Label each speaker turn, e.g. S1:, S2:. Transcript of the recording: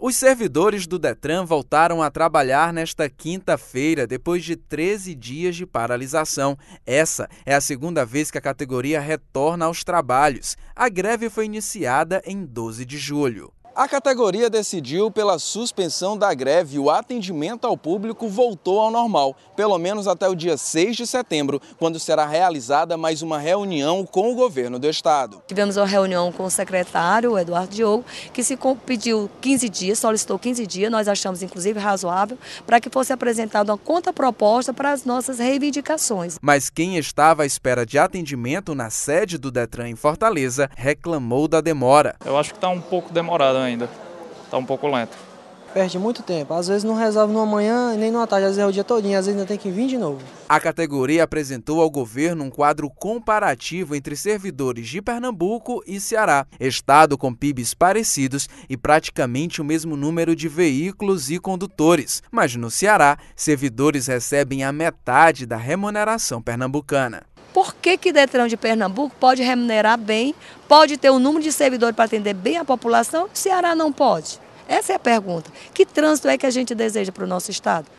S1: Os servidores do Detran voltaram a trabalhar nesta quinta-feira, depois de 13 dias de paralisação. Essa é a segunda vez que a categoria retorna aos trabalhos. A greve foi iniciada em 12 de julho. A categoria decidiu pela suspensão da greve e o atendimento ao público voltou ao normal, pelo menos até o dia 6 de setembro, quando será realizada mais uma reunião com o governo do estado.
S2: Tivemos uma reunião com o secretário Eduardo Diogo, que se pediu 15 dias, solicitou 15 dias, nós achamos inclusive razoável, para que fosse apresentada uma contraproposta para as nossas reivindicações.
S1: Mas quem estava à espera de atendimento na sede do Detran em Fortaleza reclamou da demora. Eu acho que está um pouco demorado ainda ainda. Está um pouco lento.
S3: Perde muito tempo. Às vezes não resolve numa manhã nem numa tarde, às vezes é o dia todinho, às vezes ainda tem que vir de novo.
S1: A categoria apresentou ao governo um quadro comparativo entre servidores de Pernambuco e Ceará, estado com PIBs parecidos e praticamente o mesmo número de veículos e condutores. Mas no Ceará, servidores recebem a metade da remuneração pernambucana
S2: por que que Detran de Pernambuco pode remunerar bem, pode ter o um número de servidores para atender bem a população, Ceará não pode? Essa é a pergunta. Que trânsito é que a gente deseja para o nosso Estado?